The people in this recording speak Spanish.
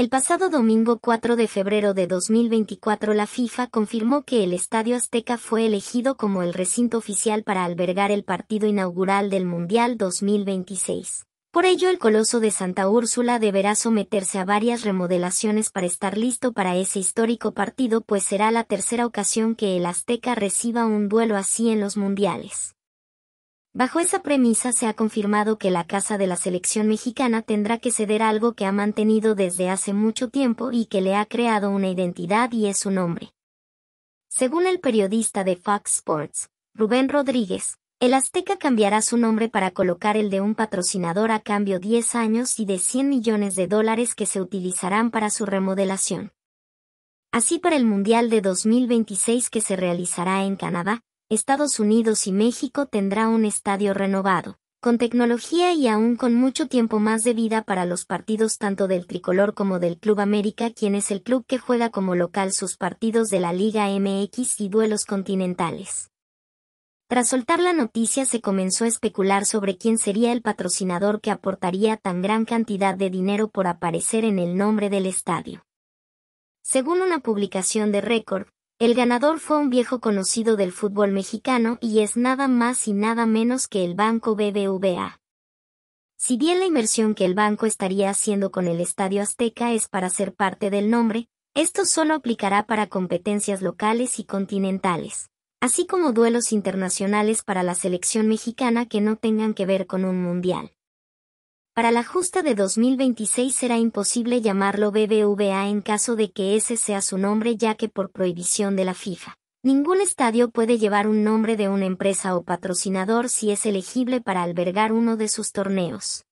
El pasado domingo 4 de febrero de 2024 la FIFA confirmó que el Estadio Azteca fue elegido como el recinto oficial para albergar el partido inaugural del Mundial 2026. Por ello el Coloso de Santa Úrsula deberá someterse a varias remodelaciones para estar listo para ese histórico partido pues será la tercera ocasión que el Azteca reciba un duelo así en los Mundiales. Bajo esa premisa se ha confirmado que la casa de la selección mexicana tendrá que ceder algo que ha mantenido desde hace mucho tiempo y que le ha creado una identidad y es su nombre. Según el periodista de Fox Sports, Rubén Rodríguez, el Azteca cambiará su nombre para colocar el de un patrocinador a cambio 10 años y de 100 millones de dólares que se utilizarán para su remodelación. Así para el Mundial de 2026 que se realizará en Canadá, Estados Unidos y México tendrá un estadio renovado, con tecnología y aún con mucho tiempo más de vida para los partidos tanto del Tricolor como del Club América, quien es el club que juega como local sus partidos de la Liga MX y duelos continentales. Tras soltar la noticia se comenzó a especular sobre quién sería el patrocinador que aportaría tan gran cantidad de dinero por aparecer en el nombre del estadio. Según una publicación de récord, el ganador fue un viejo conocido del fútbol mexicano y es nada más y nada menos que el Banco BBVA. Si bien la inversión que el banco estaría haciendo con el Estadio Azteca es para ser parte del nombre, esto solo aplicará para competencias locales y continentales, así como duelos internacionales para la selección mexicana que no tengan que ver con un mundial. Para la justa de 2026 será imposible llamarlo BBVA en caso de que ese sea su nombre ya que por prohibición de la FIFA. Ningún estadio puede llevar un nombre de una empresa o patrocinador si es elegible para albergar uno de sus torneos.